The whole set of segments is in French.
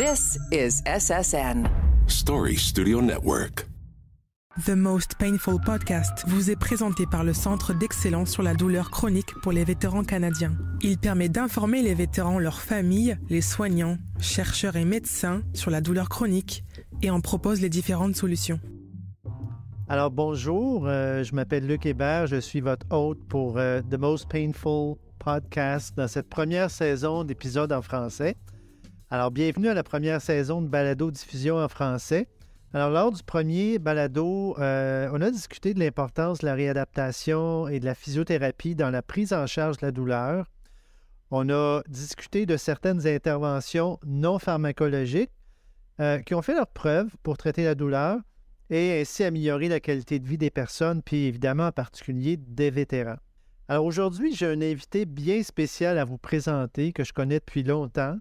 This is SSN. Story Studio Network. The Most Painful Podcast vous est présenté par le Centre d'excellence sur la douleur chronique pour les vétérans canadiens. Il permet d'informer les vétérans, leurs familles, les soignants, chercheurs et médecins sur la douleur chronique et en propose les différentes solutions. Alors bonjour, euh, je m'appelle Luc Hébert, je suis votre hôte pour euh, The Most Painful Podcast dans cette première saison d'épisodes en français. Alors, bienvenue à la première saison de Balado Diffusion en français. Alors, lors du premier balado, euh, on a discuté de l'importance de la réadaptation et de la physiothérapie dans la prise en charge de la douleur. On a discuté de certaines interventions non pharmacologiques euh, qui ont fait leur preuve pour traiter la douleur et ainsi améliorer la qualité de vie des personnes, puis évidemment en particulier des vétérans. Alors aujourd'hui, j'ai un invité bien spécial à vous présenter que je connais depuis longtemps.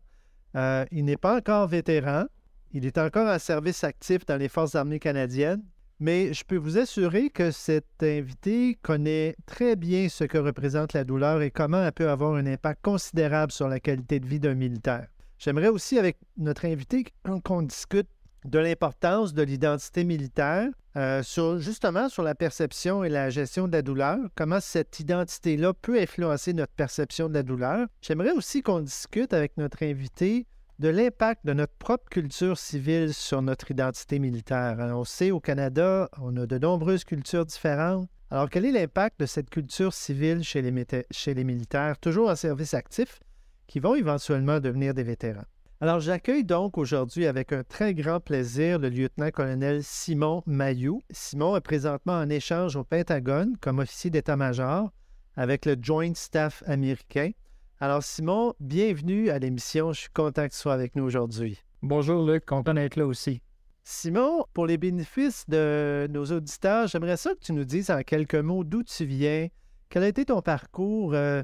Euh, il n'est pas encore vétéran. Il est encore en service actif dans les Forces armées canadiennes. Mais je peux vous assurer que cet invité connaît très bien ce que représente la douleur et comment elle peut avoir un impact considérable sur la qualité de vie d'un militaire. J'aimerais aussi, avec notre invité, qu'on discute de l'importance de l'identité militaire euh, justement sur la perception et la gestion de la douleur, comment cette identité-là peut influencer notre perception de la douleur. J'aimerais aussi qu'on discute avec notre invité de l'impact de notre propre culture civile sur notre identité militaire. Hein. on sait au Canada, on a de nombreuses cultures différentes. Alors, quel est l'impact de cette culture civile chez les militaires, toujours en service actif, qui vont éventuellement devenir des vétérans? Alors, j'accueille donc aujourd'hui avec un très grand plaisir le lieutenant-colonel Simon Mailloux. Simon est présentement en échange au Pentagone comme officier d'état-major avec le Joint Staff américain. Alors, Simon, bienvenue à l'émission. Je suis content que tu sois avec nous aujourd'hui. Bonjour, Luc. Content d'être là aussi. Simon, pour les bénéfices de nos auditeurs, j'aimerais ça que tu nous dises en quelques mots d'où tu viens, quel a été ton parcours. Euh,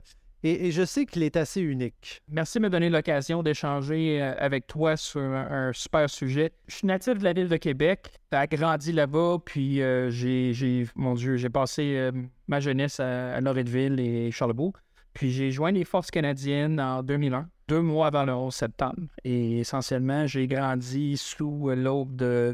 et, je sais qu'il est assez unique. Merci de me donner l'occasion d'échanger euh, avec toi sur un, super sujet. Je suis natif de la ville de Québec, J'ai grandi là-bas, puis euh, j'ai, mon Dieu, j'ai passé euh, ma jeunesse à, à et Charlebourg. Puis j'ai joint les forces canadiennes en 2001, deux mois avant le 11 septembre. Et essentiellement, j'ai grandi sous l'aube de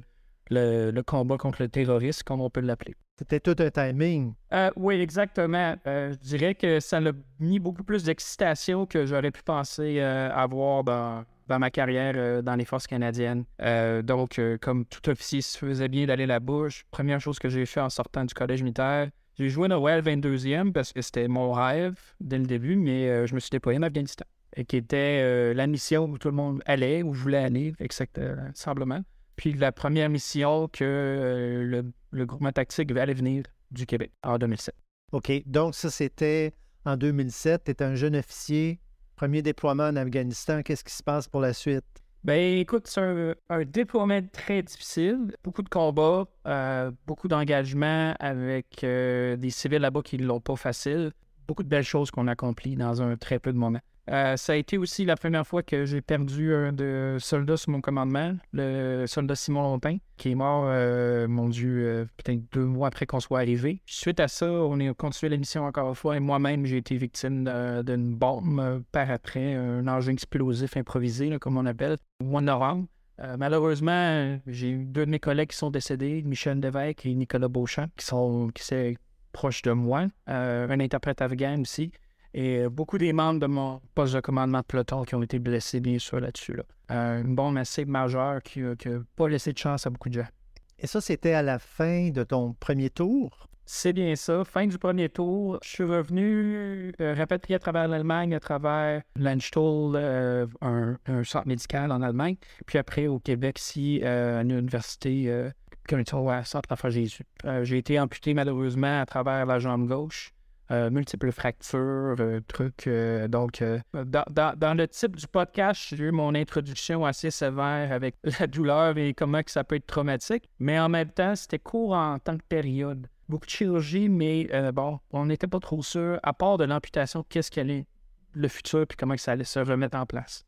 le, combat contre le terrorisme, comme on peut l'appeler. C'était tout un timing. Euh, oui, exactement. Euh, je dirais que ça a mis beaucoup plus d'excitation que j'aurais pu penser euh, avoir dans, ma carrière dans les forces canadiennes. donc, comme tout officier se faisait bien d'aller la bouche, première chose que j'ai fait en sortant du collège militaire, j'ai joué Noël 22e parce que c'était mon rêve dès le début, mais je me suis déployé en Afghanistan, et qui était la mission où tout le monde allait, où je voulais aller, exactement, simplement. Puis, la première mission que euh, le, groupe groupement tactique aller venir du Québec en 2007. OK. Donc, ça, c'était en 2007. Tu étais un jeune officier, premier déploiement en Afghanistan. Qu'est-ce qui se passe pour la suite? Bien, écoute, c'est un, déploiement très difficile, beaucoup de combats, euh, beaucoup d'engagement avec euh, des civils là-bas qui ne l'ont pas facile, beaucoup de belles choses qu'on accomplit dans un très peu de moments. Euh, ça a été aussi la première fois que j'ai perdu un de soldats sous mon commandement, le soldat Simon Lopin qui est mort, euh, mon Dieu, euh, peut-être deux mois après qu'on soit arrivé. Suite à ça, on a continué la mission encore une fois et moi-même, j'ai été victime d'une bombe par après, un engin explosif improvisé, comme on appelle, one mois malheureusement, j'ai eu deux de mes collègues qui sont décédés, Michel Devec et Nicolas Beauchamp, qui sont qui proches de moi, un interprète afghan aussi. Et euh, beaucoup des membres de mon poste de commandement de peloton qui ont été blessés, bien sûr, là-dessus. Un euh, une bombe assez majeure qui n'a pas laissé de chance à beaucoup de gens. Et ça, c'était à la fin de ton premier tour? C'est bien ça. Fin du premier tour, je suis revenu euh, répéter à travers l'Allemagne, à travers l'Anstall, un, centre médical en Allemagne, puis après au Québec, ici, une à l'université Centre Jésus. J'ai été amputé malheureusement à travers la jambe gauche. Euh, multiples fractures, euh, trucs. Euh, donc, dans, le type du podcast, j'ai eu mon introduction assez sévère avec la douleur et comment que ça peut être traumatique, mais en même temps, c'était court en tant que période. Beaucoup de chirurgie, mais bon, on n'était pas trop sûr, à part de l'amputation, qu'est-ce qu'elle est le futur puis comment que ça allait se remettre en place.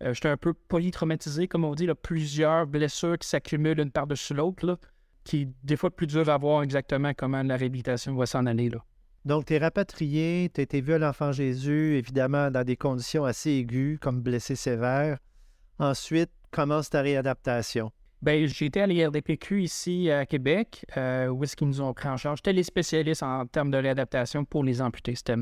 J'étais un peu polytraumatisé, comme on dit, plusieurs blessures qui s'accumulent une par-dessus l'autre, qui des fois plus dur à voir exactement comment la réhabilitation va s'en aller. Là. Donc, tu es rapatrié, tu as été vu à l'enfant Jésus, évidemment dans des conditions assez aiguës, comme blessé sévère. Ensuite, commence ta réadaptation. Bien, j'étais à l'IRDPQ ici à Québec, euh, où est-ce qu'ils nous ont pris en charge. J'étais les spécialistes en termes de réadaptation pour les amputés. C'était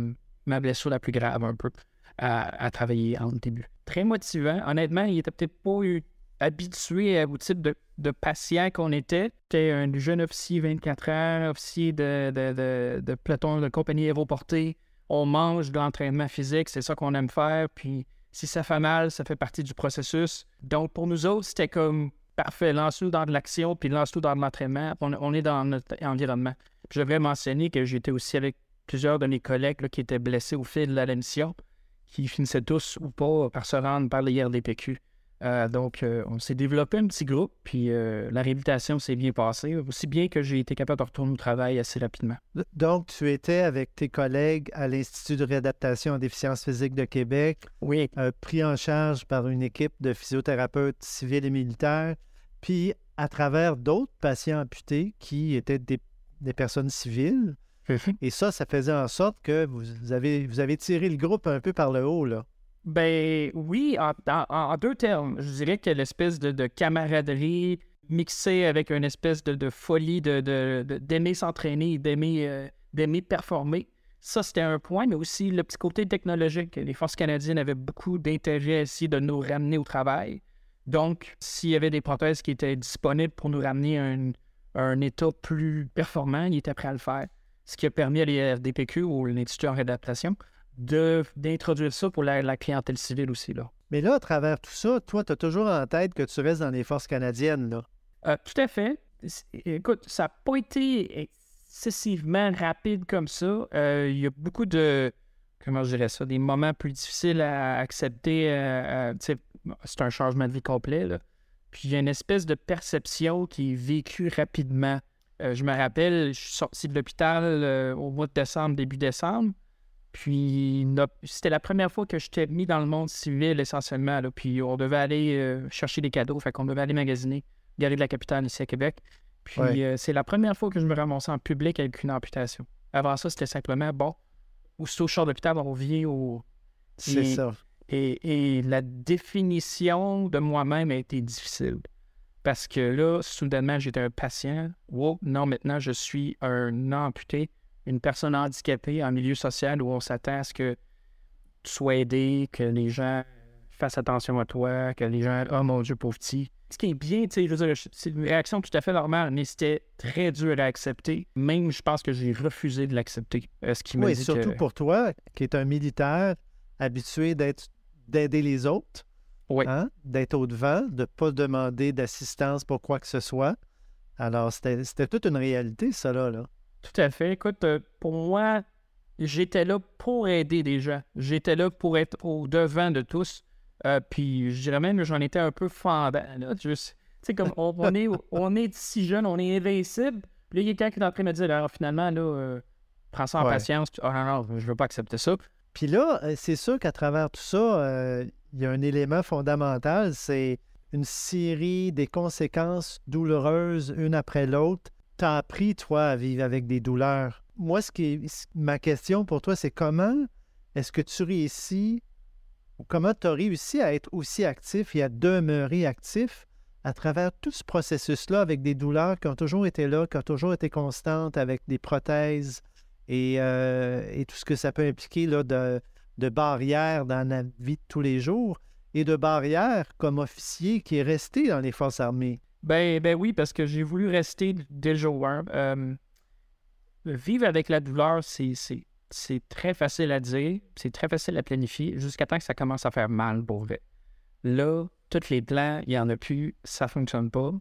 ma blessure la plus grave un peu à, travailler en début. Très motivant. Honnêtement, il était peut-être pas eu habitué au type de, de patient qu'on était. J'étais un jeune officier, 24 heures, officier de, de, de, de de compagnie aéroportée. On mange de l'entraînement physique, c'est ça qu'on aime faire. Puis si ça fait mal, ça fait partie du processus. Donc pour nous autres, c'était comme parfait, lance-nous dans de l'action, puis lance-nous dans de l'entraînement. On, est dans notre environnement. je devrais mentionner que j'étais aussi avec plusieurs de mes collègues qui étaient blessés au fil de la mission, qui finissaient tous ou pas par se rendre par les PQ. Euh, donc, euh, on s'est développé un petit groupe, puis euh, la réhabilitation s'est bien passée, aussi bien que j'ai été capable de retourner au travail assez rapidement. Donc, tu étais avec tes collègues à l'Institut de réadaptation en déficience physique de Québec. pris en charge par une équipe de physiothérapeutes civils et militaires, puis à travers d'autres patients amputés qui étaient des, personnes civiles. et ça, ça faisait en sorte que vous avez, vous avez tiré le groupe un peu par le haut, là. Ben oui, en, deux termes. Je dirais que l'espèce de, camaraderie mixée avec une espèce de, folie d'aimer s'entraîner, euh, d'aimer performer. Ça, c'était un point, mais aussi le petit côté technologique. Les forces canadiennes avaient beaucoup d'intérêt ici de nous ramener au travail. Donc, s'il y avait des prothèses qui étaient disponibles pour nous ramener à un, état plus performant, ils étaient prêts à le faire. Ce qui a permis à l'IRDPQ ou l'Institut en réadaptation d'introduire ça pour la, clientèle civile aussi. Là. Mais là, à travers tout ça, toi, tu as toujours en tête que tu restes dans les forces canadiennes. Là. Euh, tout à fait. Écoute, ça n'a pas été excessivement rapide comme ça. Euh, il y a beaucoup de, comment je dirais ça, des moments plus difficiles à accepter. Euh, c'est un changement de vie complet. Là. Puis il y a une espèce de perception qui est vécue rapidement. je me rappelle, je suis sorti de l'hôpital au mois de décembre, début décembre. Puis c'était la première fois que j'étais mis dans le monde civil essentiellement. Puis on devait aller euh, chercher des cadeaux, fait qu'on devait aller magasiner, garder de la Capitale ici à Québec. Puis euh, c'est la première fois que je me ramassais en public avec une amputation. Avant ça, c'était simplement bon, Ou sous au de d'hôpital, on vient au. C'est ça. Et, la définition de moi-même a été difficile. Parce que là, soudainement, j'étais un patient. Wow, non, maintenant, je suis un amputé une personne handicapée en milieu social où on s'attend à ce que tu sois aidé, que les gens fassent attention à toi, que les gens, oh mon Dieu, pauvre petit. Ce qui est bien, tu sais, je veux dire, c'est une réaction tout à fait normale, mais c'était très dur à accepter. Même, je pense que j'ai refusé de l'accepter. Euh, ce qui oui, dit surtout pour toi, qui est un militaire habitué d'aider les autres, hein, d'être au-devant, de ne pas demander d'assistance pour quoi que ce soit. Alors, c'était toute une réalité, ça, là. Tout à fait. Écoute, euh, pour moi, j'étais là pour aider des gens. J'étais là pour être au devant de tous. Euh, puis je dirais même que j'en étais un peu fendant. Tu sais, comme on, est, si jeune, on est invincible. Puis là, il y a quelqu'un qui est en train de me dire alors finalement, là, euh, prends ça en patience. Oh, non, non, je veux pas accepter ça. Puis là, c'est sûr qu'à travers tout ça, il y a un élément fondamental c'est une série des conséquences douloureuses, une après l'autre, tu as appris, toi, à vivre avec des douleurs. Moi, ce qui ma question pour toi, c'est comment est-ce que tu réussis ou comment tu as réussi à être aussi actif et à demeurer actif à travers tout ce processus-là avec des douleurs qui ont toujours été là, qui ont toujours été constantes avec des prothèses et, euh, tout ce que ça peut impliquer de barrières dans la vie de tous les jours et de barrières comme officier qui est resté dans les forces armées. Ben, ben oui, parce que j'ai voulu rester dès le jour vivre avec la douleur, c'est très facile à dire, c'est très facile à planifier, jusqu'à temps que ça commence à faire mal pour vrai. Là, tous les plans, il n'y en a plus, ça ne fonctionne pas.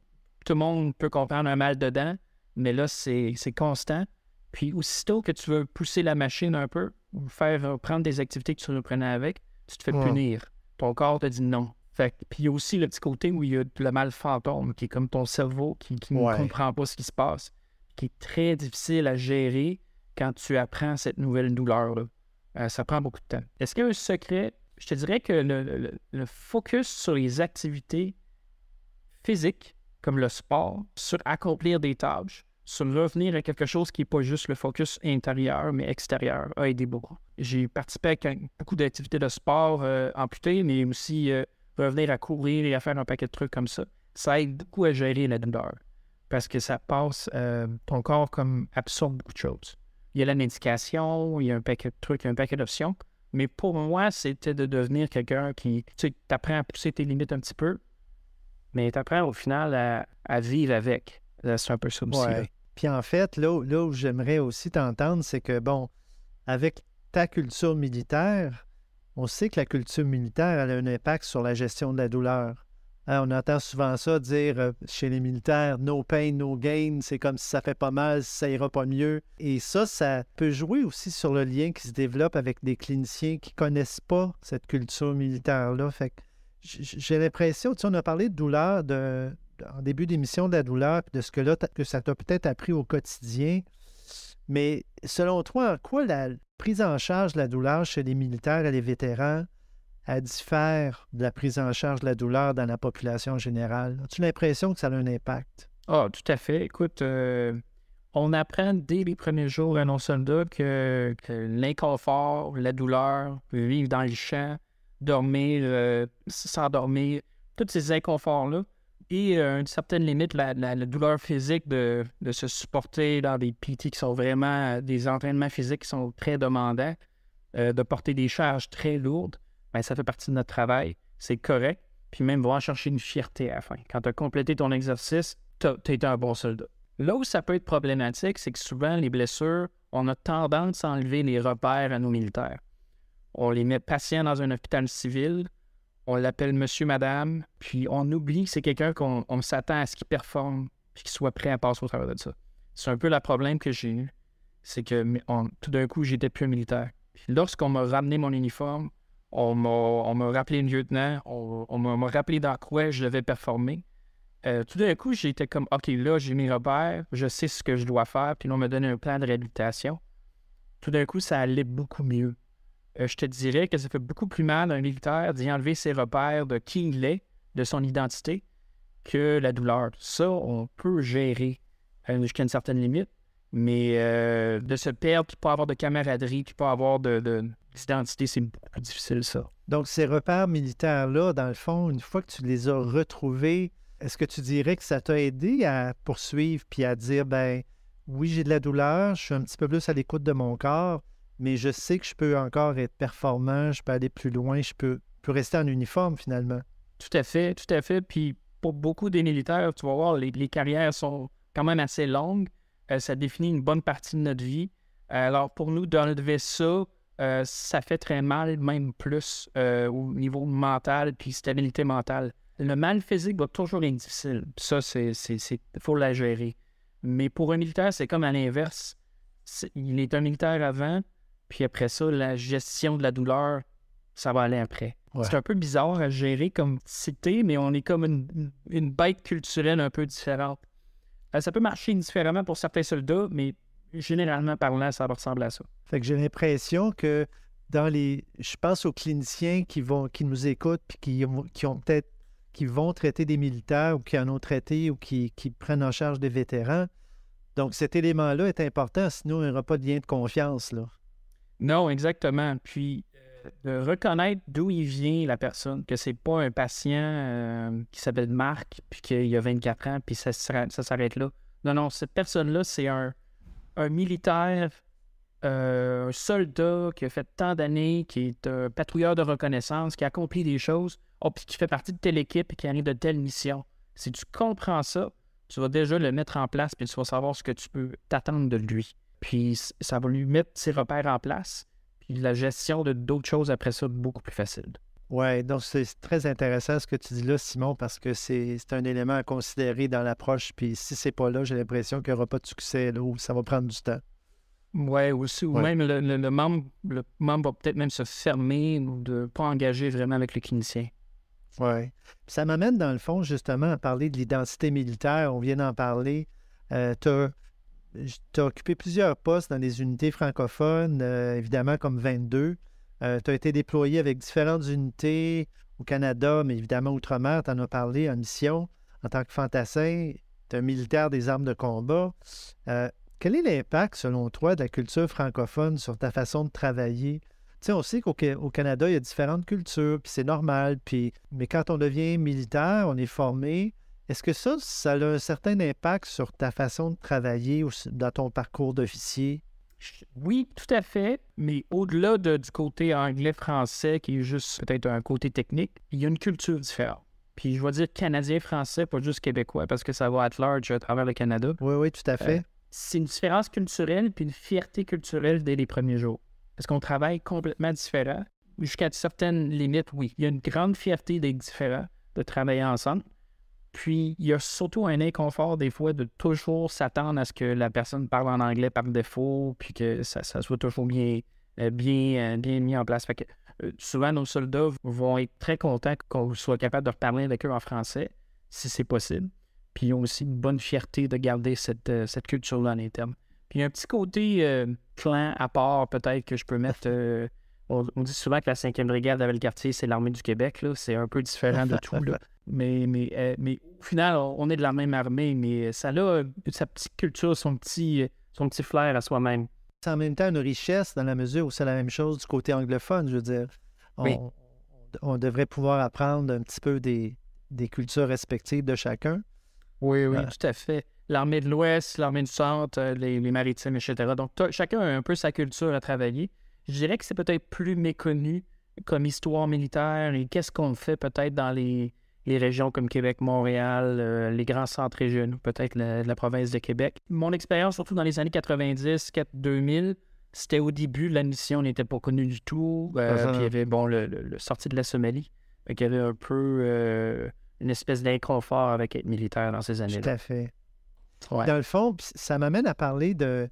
Tout le monde peut comprendre un mal dedans, mais là, c'est constant. Puis aussitôt que tu veux pousser la machine un peu, ou faire prendre des activités que tu reprenais avec, tu te fais punir. Ton corps te dit non, fait, puis il y a aussi le petit côté où il y a le mal fantôme, qui est comme ton cerveau qui, ne comprend pas ce qui se passe, qui est très difficile à gérer quand tu apprends cette nouvelle douleur-là. Euh, ça prend beaucoup de temps. Est-ce qu'il y a un secret? Je te dirais que le, focus sur les activités physiques, comme le sport, sur accomplir des tâches, sur revenir à quelque chose qui n'est pas juste le focus intérieur, mais extérieur, a aidé beaucoup. J'ai participé à beaucoup d'activités de sport euh, amputées, mais aussi... Euh, revenir venir à courir et à faire un paquet de trucs comme ça. Ça aide beaucoup à gérer la douleur parce que ça passe, euh, ton corps comme absorbe beaucoup de choses. Il y a la médication, il y a un paquet de trucs, il y a un paquet d'options. Mais pour moi, c'était de devenir quelqu'un qui, tu sais, t'apprends à pousser tes limites un petit peu, mais t'apprends au final à, vivre avec. C'est un peu ça aussi. Puis en fait, là, là où j'aimerais aussi t'entendre, c'est que, bon, avec ta culture militaire, on sait que la culture militaire elle a un impact sur la gestion de la douleur. Hein, on entend souvent ça dire euh, chez les militaires, no pain, no gain, c'est comme si ça fait pas mal, ça ira pas mieux. Et ça, ça peut jouer aussi sur le lien qui se développe avec des cliniciens qui connaissent pas cette culture militaire-là. Fait j'ai l'impression, tu sais, on a parlé de douleur en début d'émission de la douleur, de ce que, là, que ça t'a peut-être appris au quotidien. Mais selon toi, en quoi la, prise en charge de la douleur chez les militaires et les vétérans, à diffère de la prise en charge de la douleur dans la population générale. As-tu l'impression que ça a un impact? Ah, oh, tout à fait. Écoute, euh, on apprend dès les premiers jours à nos soldats que, l'inconfort, la douleur, vivre dans les champs, dormir, euh, s'endormir, tous ces inconforts-là, et euh, une certaine limite la, douleur physique de, se supporter dans des PT qui sont vraiment euh, des entraînements physiques qui sont très demandants, euh, de porter des charges très lourdes, bien, ça fait partie de notre travail. C'est correct. Puis même voir chercher une fierté à la fin. Quand tu as complété ton exercice, tu as, un bon soldat. Là où ça peut être problématique, c'est que souvent les blessures, on a tendance à enlever les repères à nos militaires. On les met patients dans un hôpital civil, on l'appelle monsieur, madame, puis on oublie que c'est quelqu'un qu'on s'attend à ce qu'il performe, puis qu'il soit prêt à passer au travers de ça. C'est un peu le problème que j'ai eu. C'est que tout d'un coup, j'étais plus un militaire. lorsqu'on m'a ramené mon uniforme, on m'a rappelé le lieutenant, on, m'a rappelé dans quoi je devais performer. Euh, tout d'un coup, j'étais comme, OK, là, j'ai mes repères, je sais ce que je dois faire, puis on m'a donné un plan de réhabilitation. Tout d'un coup, ça allait beaucoup mieux. Euh, je te dirais que ça fait beaucoup plus mal à un militaire d'y enlever ses repères de qui il est, de son identité, que la douleur. Ça, on peut gérer euh, jusqu'à une certaine limite, mais euh, de se perdre, puis pas avoir de camaraderie, puis pas avoir d'identité, c'est beaucoup plus difficile, ça. Donc, ces repères militaires-là, dans le fond, une fois que tu les as retrouvés, est-ce que tu dirais que ça t'a aidé à poursuivre puis à dire, ben oui, j'ai de la douleur, je suis un petit peu plus à l'écoute de mon corps, mais je sais que je peux encore être performant, je peux aller plus loin, je peux, rester en uniforme finalement. Tout à fait, tout à fait. Puis pour beaucoup des militaires, tu vas voir, les, carrières sont quand même assez longues. Euh, ça définit une bonne partie de notre vie. alors pour nous, dans notre vaisseau, ça fait très mal, même plus euh, au niveau mental puis stabilité mentale. Le mal physique va toujours être difficile. Ça, c'est, faut la gérer. Mais pour un militaire, c'est comme à l'inverse. il est un militaire avant, puis après ça, la gestion de la douleur, ça va aller après. C'est un peu bizarre à gérer comme cité, mais on est comme une, une bête culturelle un peu différente. Euh, ça peut marcher différemment pour certains soldats, mais généralement parlant, ça ressemble à ça. Fait que j'ai l'impression que dans les. Je pense aux cliniciens qui vont qui nous écoutent puis qui, qui ont peut-être qui vont traiter des militaires ou qui en ont traité ou qui, qui prennent en charge des vétérans. Donc cet élément-là est important, sinon il n'y aura pas de lien de confiance. Là. Non, exactement. Puis euh, de reconnaître d'où il vient la personne, que c'est pas un patient euh, qui s'appelle Marc, puis qu'il a 24 ans, puis ça, s'arrête là. Non, non, cette personne-là, c'est un, militaire, euh, un soldat qui a fait tant d'années, qui est un patrouilleur de reconnaissance, qui a accompli des choses, oh, puis qui fait partie de telle équipe et qui arrive de telle mission. Si tu comprends ça, tu vas déjà le mettre en place, puis tu vas savoir ce que tu peux t'attendre de lui. Puis ça va lui mettre ses repères en place, puis la gestion de d'autres choses après ça beaucoup plus facile. Oui, donc c'est très intéressant ce que tu dis là, Simon, parce que c'est un élément à considérer dans l'approche. Puis si c'est pas là, j'ai l'impression qu'il n'y aura pas de succès là, ou ça va prendre du temps. Oui, aussi, ou même le, membre, le membre va peut-être même se fermer ou de ne pas engager vraiment avec le clinicien. Oui. Ça m'amène, dans le fond, justement, à parler de l'identité militaire. On vient d'en parler. Euh, tu tu as occupé plusieurs postes dans des unités francophones, euh, évidemment comme 22. tu as été déployé avec différentes unités au Canada, mais évidemment outre-mer, tu en as parlé en mission en tant que fantassin, tu un militaire des armes de combat. Euh, quel est l'impact, selon toi, de la culture francophone sur ta façon de travailler? Tu sais, on sait qu'au Canada, il y a différentes cultures, puis c'est normal, puis, mais quand on devient militaire, on est formé, est-ce que ça, ça a un certain impact sur ta façon de travailler ou dans ton parcours d'officier? Oui, tout à fait, mais au-delà du côté anglais-français, qui est juste peut-être un côté technique, il y a une culture différente. Puis je vais dire canadien-français, pas juste québécois, parce que ça va être large à travers le Canada. Oui, oui, tout à euh, fait. c'est une différence culturelle, puis une fierté culturelle dès les premiers jours. Est-ce qu'on travaille complètement différent. Jusqu'à certaines limites, oui. Il y a une grande fierté d'être différent, de travailler ensemble. Puis, il y a surtout un inconfort des fois de toujours s'attendre à ce que la personne parle en anglais par défaut, puis que ça, soit toujours bien, euh, bien, euh, bien mis en place. Fait que, euh, souvent, nos soldats vont être très contents qu'on soit capable de reparler avec eux en français, si c'est possible. Puis ils ont aussi une bonne fierté de garder cette, culture-là en interne. Puis un petit côté plan clan à part, peut-être, que je peux mettre on, dit souvent que la 5e brigade avait le quartier, c'est l'armée du Québec. Là, C'est un peu différent de tout. Mais, mais, euh, mais au final, on est de la même armée, mais euh, ça a euh, sa petite culture, son petit, son petit flair à soi-même. C'est en même temps une richesse dans la mesure où c'est la même chose du côté anglophone, je veux dire. On, on devrait pouvoir apprendre un petit peu des, cultures respectives de chacun. Oui, oui, tout à fait. L'armée de l'Ouest, l'armée du Centre, les, les maritimes, etc. Donc, chacun a un peu sa culture à travailler. Je dirais que c'est peut-être plus méconnu comme histoire militaire et qu'est-ce qu'on fait peut-être dans les, régions comme Québec, Montréal, euh, les grands centres régionaux, peut-être la, province de Québec. Mon expérience, surtout dans les années 90, 2000, c'était au début, la mission n'était pas connue du tout. Euh, ah, puis il y avait, bon, le, sortie de la Somalie. Donc, il y avait un peu euh, une espèce d'inconfort avec être militaire dans ces années-là. Tout à fait. Dans le fond, ça m'amène à parler de,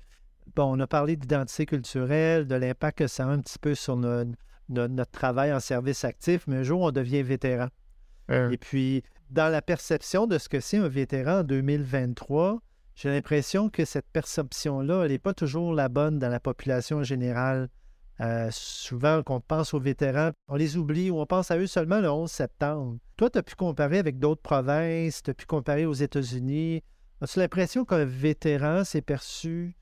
bon, on a parlé d'identité culturelle, de l'impact que ça a un petit peu sur notre, travail en service actif, mais un jour, on devient vétéran. Euh. Et puis, dans la perception de ce que c'est un vétéran en 2023, j'ai l'impression que cette perception-là, elle n'est pas toujours la bonne dans la population générale. Euh, souvent, quand on pense aux vétérans, on les oublie ou on pense à eux seulement le 11 septembre. Toi, tu as pu comparer avec d'autres provinces, tu as pu comparer aux États-Unis. As-tu l'impression qu'un vétéran s'est perçu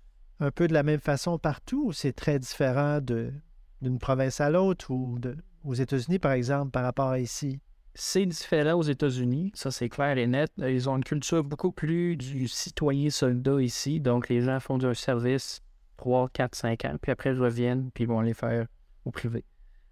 un peu de la même façon partout ou c'est très différent d'une province à l'autre ou aux États-Unis, par exemple, par rapport à ici? C'est différent aux États-Unis, ça c'est clair et net. Euh, ils ont une culture beaucoup plus du citoyen-soldat ici, donc les gens font du service 3, 4, 5 ans, puis après ils reviennent, puis ils vont les faire au privé.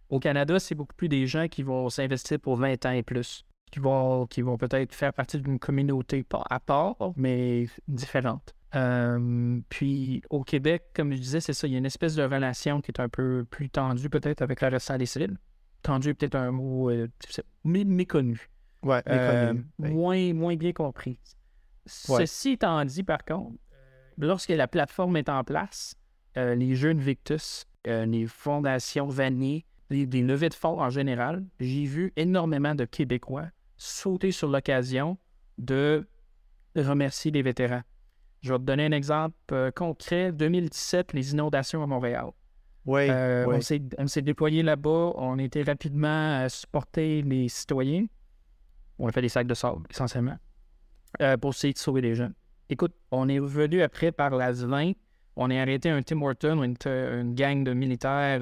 Au Canada, c'est beaucoup plus des gens qui vont s'investir pour 20 ans et plus, qui vont, qui vont peut-être faire partie d'une communauté à part, mais différente. Euh, puis au Québec, comme je disais, c'est ça, il y a une espèce de relation qui est un peu plus tendue peut-être avec la reste des civils. Tendue peut-être un mot euh, méconnu. Ouais, euh, Moins, bien compris. Ceci étant dit, par contre, lorsque la plateforme est en place, les jeunes Victus, les fondations vannées, les, les levées de fonds en général, j'ai vu énormément de Québécois sauter sur l'occasion de remercier les vétérans je vais te donner un exemple euh, concret. 2017, les inondations à Montréal. Oui, euh, oui. On s'est déployé là-bas. On était rapidement à euh, supporter les citoyens. On a fait des sacs de sable, essentiellement, pour essayer de sauver les jeunes. Écoute, on est revenu après par la 20. On a arrêté un Tim Horton, une, une gang de militaires,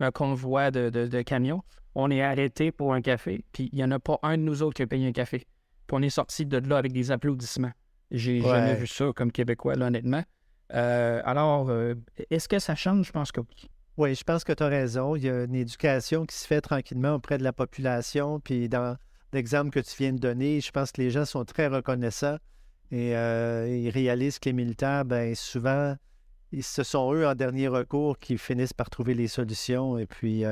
un convoi de, de camions. On est arrêté pour un café. Puis il n'y en a pas un de nous autres qui a payé un café. Puis on est sorti de là avec des applaudissements. J'ai jamais vu ça comme Québécois, honnêtement. Euh, alors, euh, est-ce que ça change? Je pense que oui. Oui, je pense que tu as raison. Il y a une éducation qui se fait tranquillement auprès de la population. Puis dans l'exemple que tu viens de donner, je pense que les gens sont très reconnaissants et euh, ils réalisent que les militaires, ben, souvent, ce sont eux en dernier recours qui finissent par trouver les solutions. Et puis,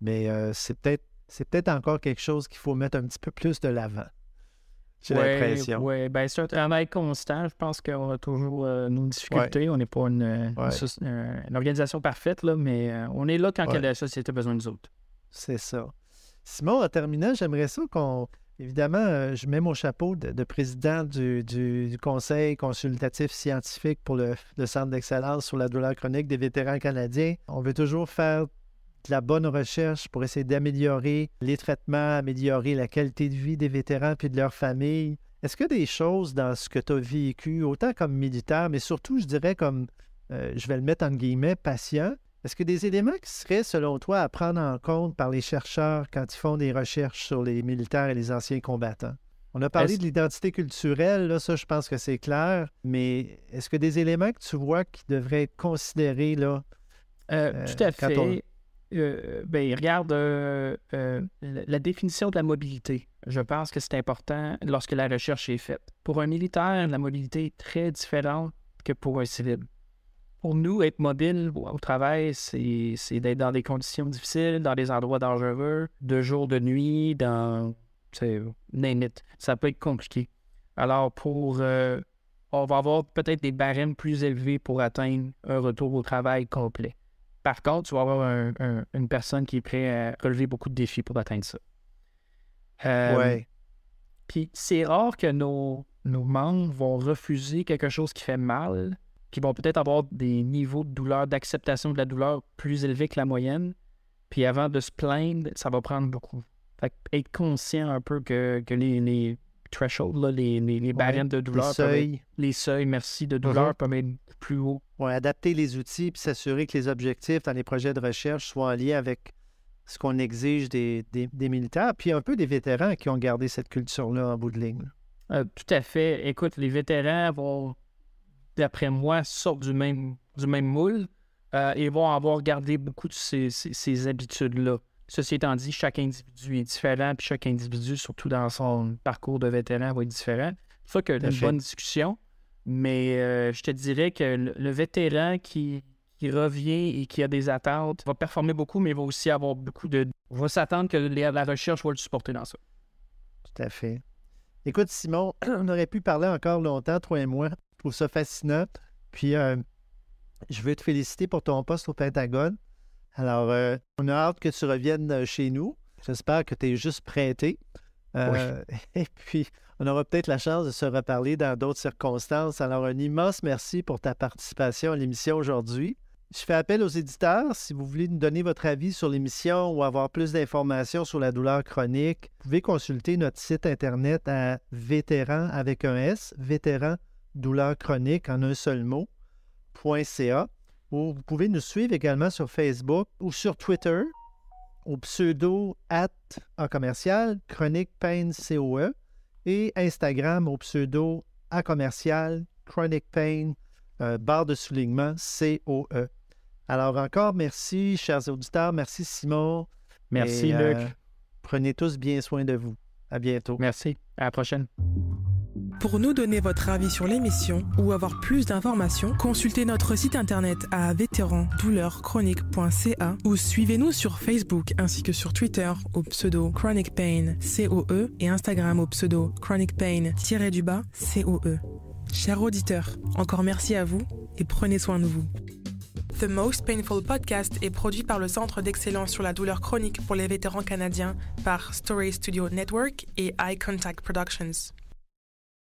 mais c'est peut-être c'est peut-être encore quelque chose qu'il faut mettre un petit peu plus de l'avant. J'ai l'impression. Oui, bien, c'est un travail constant. Je pense qu'on a toujours euh, nos difficultés. On n'est pas une, organisation parfaite, là, mais euh, on est là quand la société a besoin de autres. C'est ça. Simon, en terminant, j'aimerais ça qu'on. Évidemment, euh, je mets mon chapeau de, président du, Conseil consultatif scientifique pour le Centre d'excellence sur la douleur chronique des vétérans canadiens. On veut toujours faire de la bonne recherche pour essayer d'améliorer les traitements, améliorer la qualité de vie des vétérans puis de leurs familles. Est-ce que des choses dans ce que tu as vécu, autant comme militaire, mais surtout, je dirais comme, euh, je vais le mettre en guillemets, patient, est-ce que des éléments qui seraient, selon toi, à prendre en compte par les chercheurs quand ils font des recherches sur les militaires et les anciens combattants? On a parlé de l'identité culturelle, là, ça je pense que c'est clair, mais est-ce que des éléments que tu vois qui devraient être considérés là, euh, euh, euh, ben, regarde euh, euh, la définition de la mobilité. Je pense que c'est important lorsque la recherche est faite. Pour un militaire, la mobilité est très différente que pour un civil. Pour nous, être mobile au travail, c'est, d'être dans des conditions difficiles, dans des endroits dangereux, de jour, de nuit, dans. Limite. Ça peut être compliqué. Alors, pour. Euh, on va avoir peut-être des barèmes plus élevés pour atteindre un retour au travail complet. Par contre, tu vas avoir une personne qui est prête à relever beaucoup de défis pour atteindre ça. Euh, oui. Puis c'est rare que nos, membres vont refuser quelque chose qui fait mal, qui vont peut-être avoir des niveaux de douleur, d'acceptation de la douleur plus élevés que la moyenne. Puis avant de se plaindre, ça va prendre beaucoup. Fait être conscient un peu que, les, threshold, les, les, les de douleur. Les seuils. merci, de douleur mhm. être plus haut. Oui, adapter les outils puis s'assurer que les objectifs dans les projets de recherche soient liés avec ce qu'on exige des, des, il militaires, puis un peu des vétérans qui ont gardé cette culture-là en bout de ligne. Euh, tout à fait. Écoute, les vétérans vont, d'après moi, sortir du même, du même moule euh, et vont avoir gardé beaucoup de ces habitudes-là. Ceci étant dit, chaque individu est différent, puis chaque individu, surtout dans son parcours de vétéran, va être différent. C'est ça que une bonne discussion, mais euh, je te dirais que le, vétéran qui, revient et qui a des attentes va performer beaucoup, mais va aussi avoir beaucoup de. va s'attendre que la recherche va le supporter dans ça. Tout à fait. Écoute, Simon, on aurait pu parler encore longtemps, toi et moi. Je trouve ça fascinant. Puis, euh, je veux te féliciter pour ton poste au Pentagone. Alors, euh, on a hâte que tu reviennes euh, chez nous. J'espère que tu es juste prêté. Euh, et puis, on aura peut-être la chance de se reparler dans d'autres circonstances. Alors, un immense merci pour ta participation à l'émission aujourd'hui. Je fais appel aux éditeurs. Si vous voulez nous donner votre avis sur l'émission ou avoir plus d'informations sur la douleur chronique, vous pouvez consulter notre site internet à vétéran avec un S, vétéran douleur chronique en un seul mot, .ca. Vous pouvez nous suivre également sur Facebook ou sur Twitter au pseudo at en commercial chronique pain COE et Instagram au pseudo à commercial chronic pain euh, barre de soulignement COE. Alors encore merci chers auditeurs, merci Simon. Merci euh, Luc. prenez tous bien soin de vous. À bientôt. Merci. À la prochaine. Pour nous donner votre avis sur l'émission ou avoir plus d'informations, consultez notre site internet à douleurchronique.ca ou suivez-nous sur Facebook ainsi que sur Twitter au pseudo Chronic Pain COE et Instagram au pseudo Chronic pain du COE. Chers auditeurs, encore merci à vous et prenez soin de vous. The Most Painful Podcast est produit par le Centre d'excellence sur la douleur chronique pour les vétérans canadiens par Story Studio Network et Eye Contact Productions.